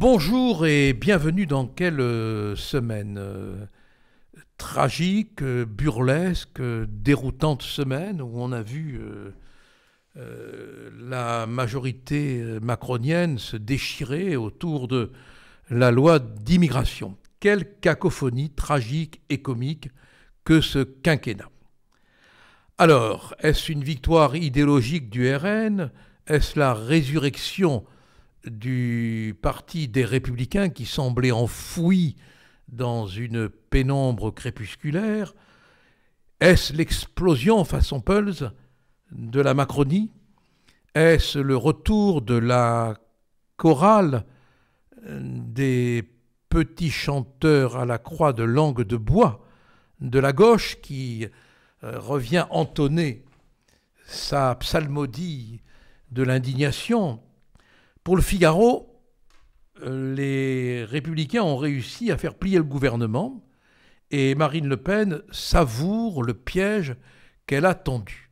Bonjour et bienvenue dans quelle euh, semaine euh, Tragique, euh, burlesque, déroutante semaine où on a vu la majorité macronienne se déchirer autour de la loi d'immigration. Quelle cacophonie tragique et comique que ce quinquennat. Alors, est-ce une victoire idéologique du RN Est-ce la résurrection du parti des républicains qui semblait enfoui dans une pénombre crépusculaire Est-ce l'explosion façon Pulse de la Macronie Est-ce le retour de la chorale euh, des petits chanteurs à la croix de langue de bois de la gauche qui euh, revient entonner sa psalmodie de l'indignation pour le Figaro, euh, les républicains ont réussi à faire plier le gouvernement et Marine Le Pen savoure le piège qu'elle a tendu.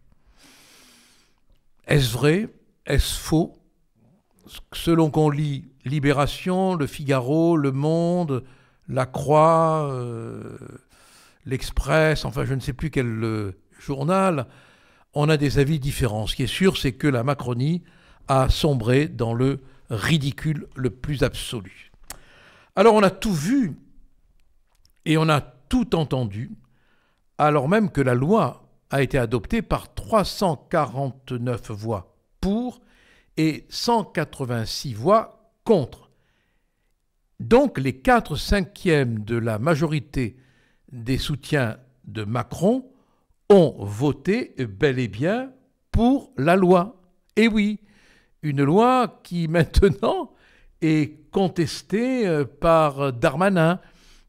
Est-ce vrai Est-ce faux Selon qu'on lit Libération, Le Figaro, Le Monde, La Croix, euh, L'Express, enfin je ne sais plus quel euh, journal, on a des avis différents. Ce qui est sûr, c'est que la Macronie à sombrer dans le ridicule le plus absolu. Alors on a tout vu et on a tout entendu, alors même que la loi a été adoptée par 349 voix pour et 186 voix contre. Donc les 4 cinquièmes de la majorité des soutiens de Macron ont voté bel et bien pour la loi. Et oui, une loi qui maintenant est contestée euh, par Darmanin,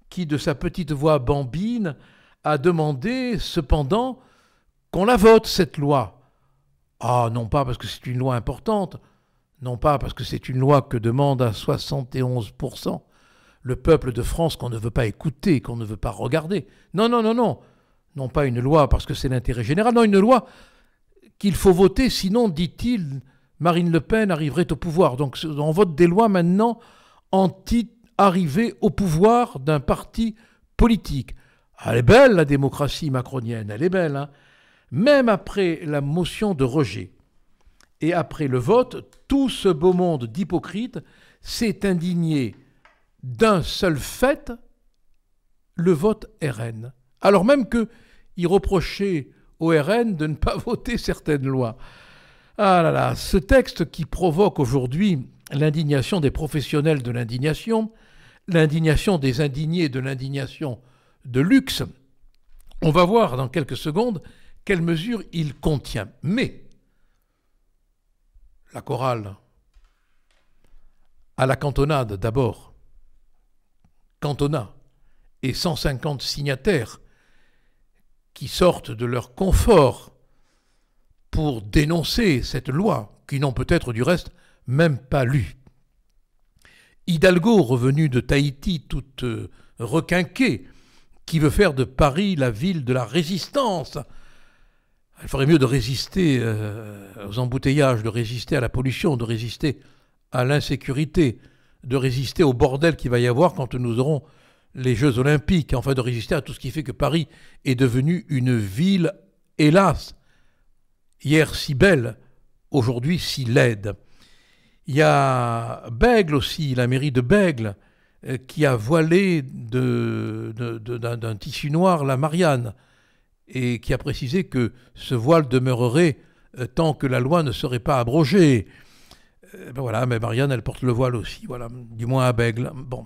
qui de sa petite voix bambine a demandé cependant qu'on la vote, cette loi. Ah, non pas parce que c'est une loi importante, non pas parce que c'est une loi que demande à 71% le peuple de France qu'on ne veut pas écouter, qu'on ne veut pas regarder. Non, non, non, non. Non pas une loi parce que c'est l'intérêt général, non, une loi qu'il faut voter, sinon, dit-il, Marine Le Pen arriverait au pouvoir. Donc on vote des lois maintenant titre arrivée au pouvoir d'un parti politique. Elle est belle la démocratie macronienne, elle est belle. Hein. Même après la motion de rejet et après le vote, tout ce beau monde d'hypocrites s'est indigné d'un seul fait, le vote RN. Alors même qu'il reprochait au RN de ne pas voter certaines lois. Ah là là, ce texte qui provoque aujourd'hui l'indignation des professionnels de l'indignation, l'indignation des indignés de l'indignation de luxe, on va voir dans quelques secondes quelles mesures il contient. Mais la chorale, à la cantonade d'abord, cantonat et 150 signataires qui sortent de leur confort pour dénoncer cette loi, qui n'ont peut-être du reste même pas lu. Hidalgo, revenu de Tahiti toute euh, requinquée, qui veut faire de Paris la ville de la résistance. Il ferait mieux de résister euh, aux embouteillages, de résister à la pollution, de résister à l'insécurité, de résister au bordel qu'il va y avoir quand nous aurons les Jeux olympiques, enfin de résister à tout ce qui fait que Paris est devenue une ville, hélas, hier si belle, aujourd'hui si laide. Il y a Bègle aussi, la mairie de Bègle, euh, qui a voilé d'un tissu noir la Marianne et qui a précisé que ce voile demeurerait euh, tant que la loi ne serait pas abrogée. Euh, ben voilà, mais Marianne, elle porte le voile aussi, voilà, du moins à Bègle. Bon.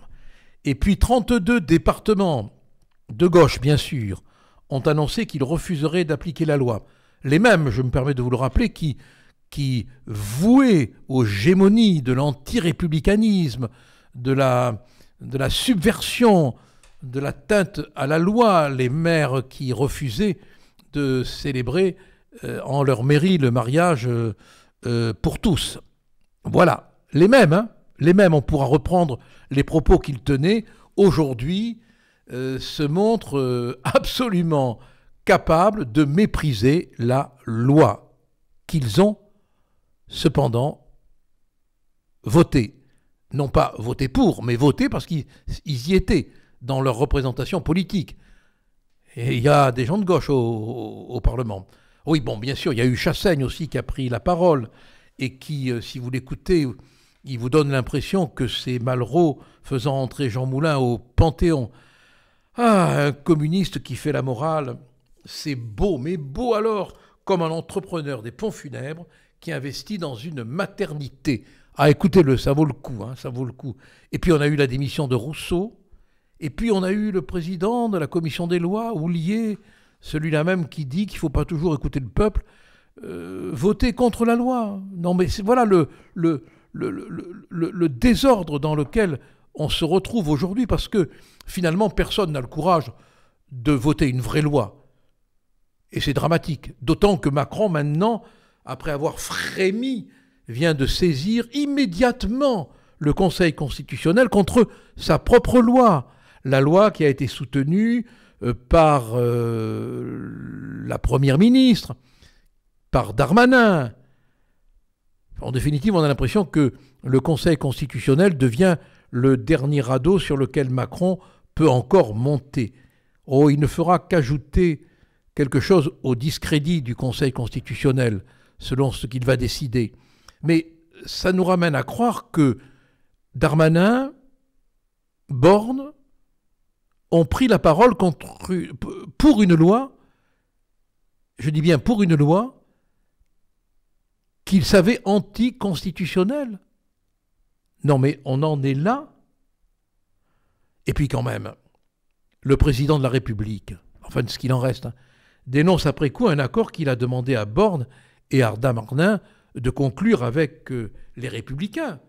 Et puis 32 départements, de gauche bien sûr, ont annoncé qu'ils refuseraient d'appliquer la loi les mêmes, je me permets de vous le rappeler, qui, vouaient aux gémonies de l'antirépublicanisme, de la, de la subversion, de l'atteinte à la loi, les maires qui refusaient de célébrer euh, en leur mairie le mariage euh, euh, pour tous. Voilà, les mêmes, hein. les mêmes, on pourra reprendre les propos qu'ils tenaient, aujourd'hui se montrent absolument capables de mépriser la loi qu'ils ont cependant voté. Non pas voté pour, mais voté parce qu'ils y étaient dans leur représentation politique. Et il y a des gens de gauche au, Parlement. Oui, bon, bien sûr, il y a eu Chassaigne aussi qui a pris la parole et qui, euh, si vous l'écoutez, il vous donne l'impression que c'est Malraux faisant entrer Jean Moulin au Panthéon. Ah, un communiste qui fait la morale c'est beau, mais beau alors comme un entrepreneur des ponts funèbres qui investit dans une maternité. Ah, écoutez-le, ça vaut le coup, hein, ça vaut le coup. Et puis on a eu la démission de Rousseau, et puis on a eu le président de la commission des lois, Oulier, celui-là même qui dit qu'il ne faut pas toujours écouter le peuple, euh, voter contre la loi. Non mais voilà le, désordre dans lequel on se retrouve aujourd'hui, parce que finalement personne n'a le courage de voter une vraie loi. Et c'est dramatique. D'autant que Macron, maintenant, après avoir frémi, vient de saisir immédiatement le Conseil constitutionnel contre sa propre loi. La loi qui a été soutenue euh, par euh, la Première ministre, par Darmanin. En définitive, on a l'impression que le Conseil constitutionnel devient le dernier radeau sur lequel Macron peut encore monter. Oh, il ne fera qu'ajouter quelque chose au discrédit du Conseil constitutionnel selon ce qu'il va décider. Mais ça nous ramène à croire que Darmanin, Borne ont pris la parole pour une loi, je dis bien pour une loi, qu'ils savaient anticonstitutionnelle. Non mais on en est là. Et puis quand même, le président de la République, enfin de ce qu'il en reste, hein, dénonce après coup un accord qu'il a demandé à Borne et Arda Marnin de conclure avec euh, les républicains.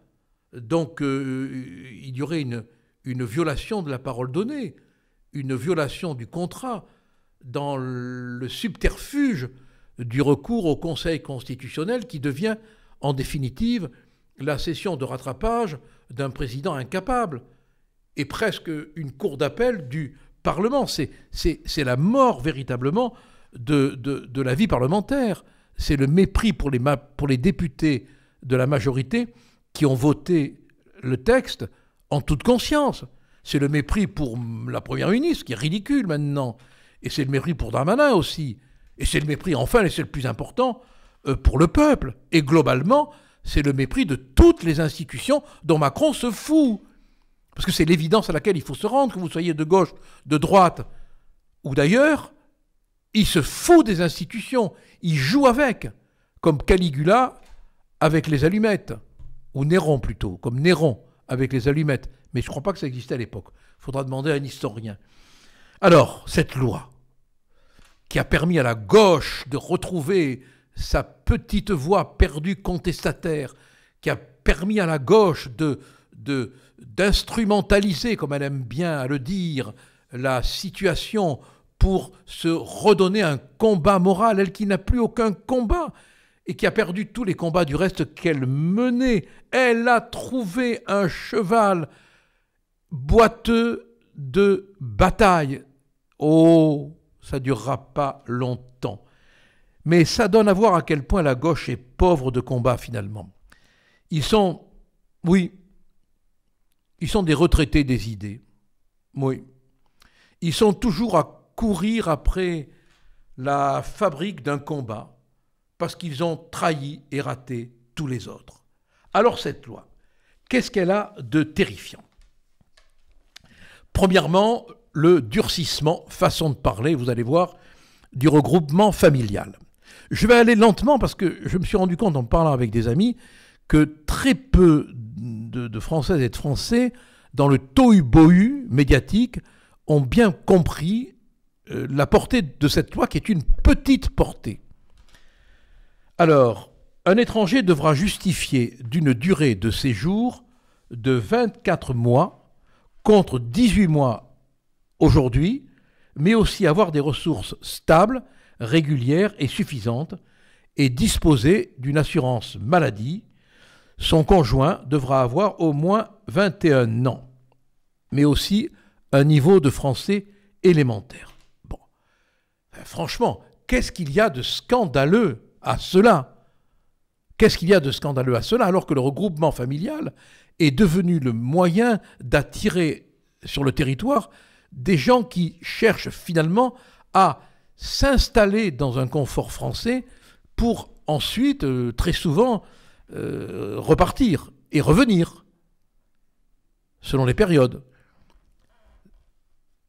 Donc euh, euh, il y aurait une, une, violation de la parole donnée, une violation du contrat dans le subterfuge du recours au Conseil constitutionnel qui devient en définitive la session de rattrapage d'un président incapable et presque une cour d'appel du Parlement. C'est la mort véritablement de, la vie parlementaire. C'est le mépris pour les, députés de la majorité qui ont voté le texte en toute conscience. C'est le mépris pour la Première ministre, qui est ridicule maintenant. Et c'est le mépris pour Darmanin aussi. Et c'est le mépris, enfin, et c'est le plus important, euh, pour le peuple. Et globalement, c'est le mépris de toutes les institutions dont Macron se fout parce que c'est l'évidence à laquelle il faut se rendre, que vous soyez de gauche, de droite ou d'ailleurs, il se fout des institutions, il joue avec, comme Caligula avec les allumettes, ou Néron plutôt, comme Néron avec les allumettes. Mais je ne crois pas que ça existait à l'époque. Il faudra demander à un historien. Alors, cette loi qui a permis à la gauche de retrouver sa petite voix perdue contestataire, qui a permis à la gauche de, de, d'instrumentaliser, comme elle aime bien à le dire, la situation pour se redonner un combat moral, elle qui n'a plus aucun combat et qui a perdu tous les combats du reste qu'elle menait. Elle a trouvé un cheval boiteux de bataille. Oh, ça durera pas longtemps. Mais ça donne à voir à quel point la gauche est pauvre de combat finalement. Ils sont, oui, ils sont des retraités des idées. Oui. Ils sont toujours à courir après la fabrique d'un combat parce qu'ils ont trahi et raté tous les autres. Alors cette loi, qu'est-ce qu'elle a de terrifiant Premièrement, le durcissement, façon de parler, vous allez voir, du regroupement familial. Je vais aller lentement parce que je me suis rendu compte en parlant avec des amis que très peu de, Françaises et de Français, dans le tohu-bohu médiatique, ont bien compris euh, la portée de cette loi qui est une petite portée. Alors, un étranger devra justifier d'une durée de séjour de 24 mois contre 18 mois aujourd'hui, mais aussi avoir des ressources stables, régulières et suffisantes, et disposer d'une assurance maladie son conjoint devra avoir au moins 21 ans, mais aussi un niveau de français élémentaire. Bon. Franchement, qu'est-ce qu'il y a de scandaleux à cela Qu'est-ce qu'il y a de scandaleux à cela alors que le regroupement familial est devenu le moyen d'attirer sur le territoire des gens qui cherchent finalement à s'installer dans un confort français pour ensuite, euh, très souvent, euh, repartir et revenir, selon les périodes.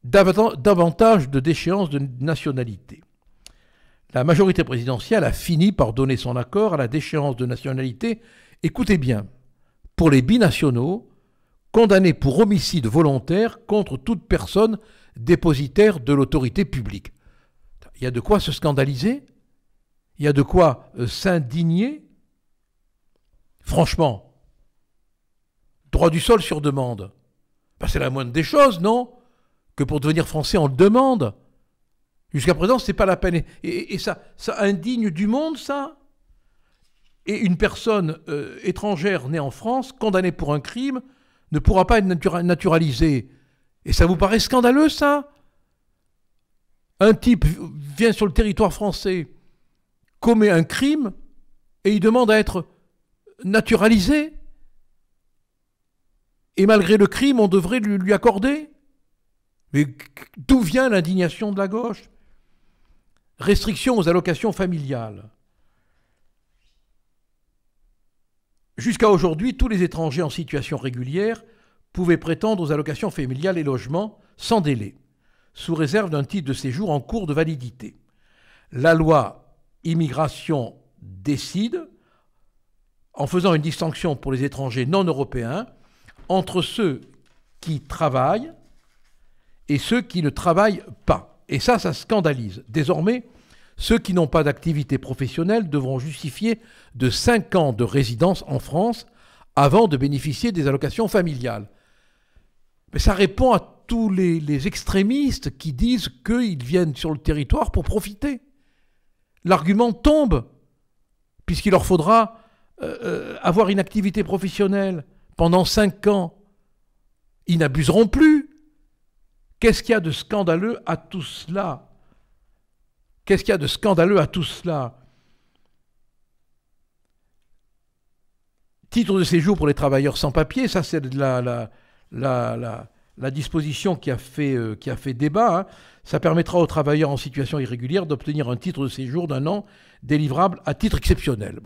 Davantage de déchéance de nationalité. La majorité présidentielle a fini par donner son accord à la déchéance de nationalité, écoutez bien, pour les binationaux condamnés pour homicide volontaire contre toute personne dépositaire de l'autorité publique. Il y a de quoi se scandaliser, il y a de quoi euh, s'indigner, Franchement, droit du sol sur demande, ben, c'est la moindre des choses, non Que pour devenir français, on le demande. Jusqu'à présent, ce n'est pas la peine. Et, ça, ça indigne du monde, ça Et une personne euh, étrangère née en France, condamnée pour un crime, ne pourra pas être naturalisée. Et ça vous paraît scandaleux, ça Un type vient sur le territoire français, commet un crime, et il demande à être naturalisé. Et malgré le crime, on devrait lui, accorder. Mais d'où vient l'indignation de la gauche Restriction aux allocations familiales. Jusqu'à aujourd'hui, tous les étrangers en situation régulière pouvaient prétendre aux allocations familiales et logements sans délai, sous réserve d'un titre de séjour en cours de validité. La loi immigration décide en faisant une distinction pour les étrangers non européens entre ceux qui travaillent et ceux qui ne travaillent pas. Et ça, ça scandalise. Désormais, ceux qui n'ont pas d'activité professionnelle devront justifier de 5 ans de résidence en France avant de bénéficier des allocations familiales. Mais ça répond à tous les, les extrémistes qui disent qu'ils viennent sur le territoire pour profiter. L'argument tombe, puisqu'il leur faudra euh, euh, avoir une activité professionnelle pendant 5 ans, ils n'abuseront plus. Qu'est-ce qu'il y a de scandaleux à tout cela Qu'est-ce qu'il y a de scandaleux à tout cela Titre de séjour pour les travailleurs sans papier, ça c'est la, disposition qui a fait, euh, débat. Hein. Ça permettra aux travailleurs en situation irrégulière d'obtenir un titre de séjour d'un an délivrable à titre exceptionnel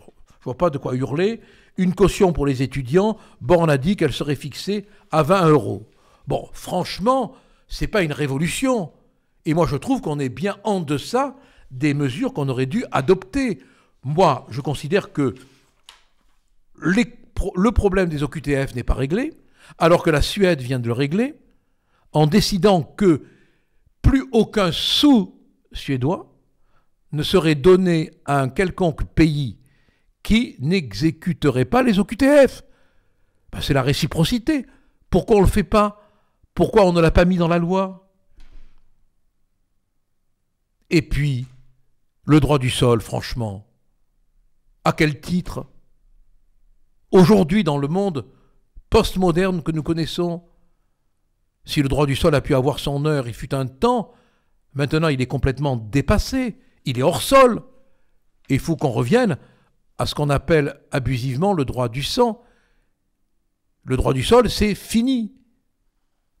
pas de quoi hurler. Une caution pour les étudiants, Borne a dit qu'elle serait fixée à 20 euros. Bon, franchement, c'est pas une révolution. Et moi, je trouve qu'on est bien en deçà des mesures qu'on aurait dû adopter. Moi, je considère que le problème des OQTF n'est pas réglé, alors que la Suède vient de le régler en décidant que plus aucun sou suédois ne serait donné à un quelconque pays qui n'exécuterait pas les OQTF. Ben, c'est la réciprocité. Pourquoi on ne le fait pas Pourquoi on ne l'a pas mis dans la loi Et puis, le droit du sol, franchement, à quel titre Aujourd'hui, dans le monde postmoderne que nous connaissons, si le droit du sol a pu avoir son heure, il fut un temps, maintenant il est complètement dépassé, il est hors sol. Il faut qu'on revienne à ce qu'on appelle abusivement le droit du sang. Le droit du sol, c'est fini.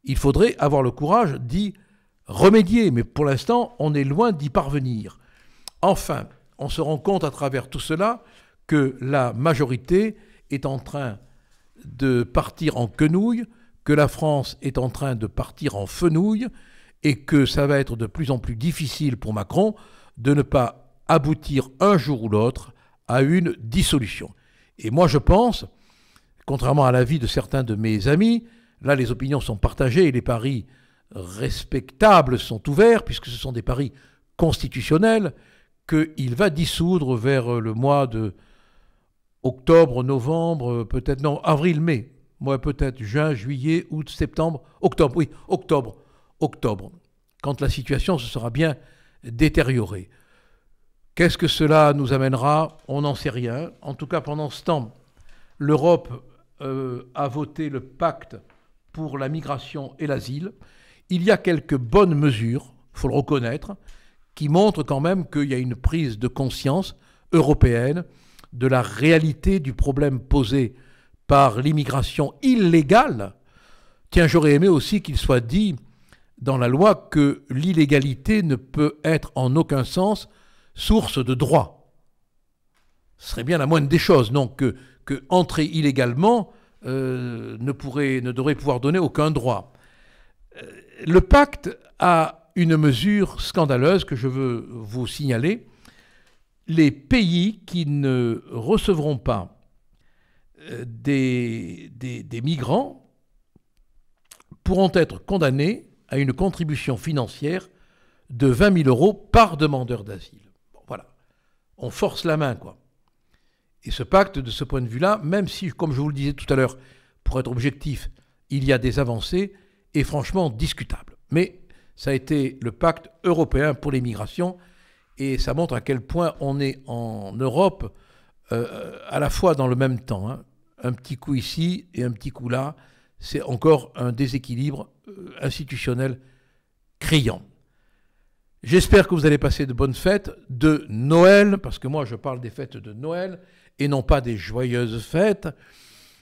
Il faudrait avoir le courage d'y remédier, mais pour l'instant, on est loin d'y parvenir. Enfin, on se rend compte à travers tout cela que la majorité est en train de partir en quenouille, que la France est en train de partir en fenouille, et que ça va être de plus en plus difficile pour Macron de ne pas aboutir un jour ou l'autre à une dissolution. Et moi, je pense, contrairement à l'avis de certains de mes amis, là, les opinions sont partagées et les paris respectables sont ouverts, puisque ce sont des paris constitutionnels, qu'il va dissoudre vers le mois de octobre, novembre, peut-être, non, avril, mai, mois peut-être juin, juillet, août, septembre, octobre, oui, octobre, octobre, quand la situation se sera bien détériorée. Qu'est-ce que cela nous amènera On n'en sait rien. En tout cas, pendant ce temps, l'Europe euh, a voté le pacte pour la migration et l'asile. Il y a quelques bonnes mesures, il faut le reconnaître, qui montrent quand même qu'il y a une prise de conscience européenne de la réalité du problème posé par l'immigration illégale. Tiens, j'aurais aimé aussi qu'il soit dit dans la loi que l'illégalité ne peut être en aucun sens source de droit. Ce serait bien la moindre des choses, non que, entrer illégalement euh, ne, pourrait, ne devrait pouvoir donner aucun droit. Euh, le pacte a une mesure scandaleuse que je veux vous signaler. Les pays qui ne recevront pas euh, des, des migrants pourront être condamnés à une contribution financière de 20 000 euros par demandeur d'asile on force la main, quoi. Et ce pacte, de ce point de vue-là, même si, comme je vous le disais tout à l'heure, pour être objectif, il y a des avancées, est franchement discutable. Mais ça a été le pacte européen pour les migrations, et ça montre à quel point on est en Europe euh, à la fois dans le même temps. Hein. Un petit coup ici et un petit coup là, c'est encore un déséquilibre euh, institutionnel criant. J'espère que vous allez passer de bonnes fêtes de Noël, parce que moi je parle des fêtes de Noël et non pas des joyeuses fêtes.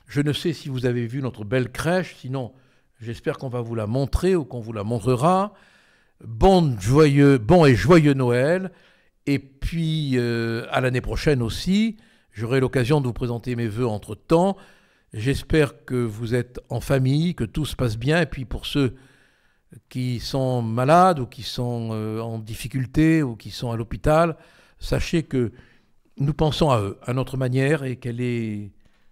Je ne sais si vous avez vu notre belle crèche, sinon j'espère qu'on va vous la montrer ou qu'on vous la montrera. Bon, joyeux, bon et joyeux Noël. Et puis euh, à l'année prochaine aussi, j'aurai l'occasion de vous présenter mes voeux entre-temps. J'espère que vous êtes en famille, que tout se passe bien. Et puis pour ceux qui sont malades ou qui sont euh, en difficulté ou qui sont à l'hôpital, sachez que nous pensons à eux, à notre manière, et qu'elle est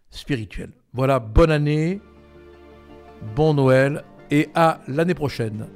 spirituelle. Voilà, bonne année, bon Noël, et à l'année prochaine.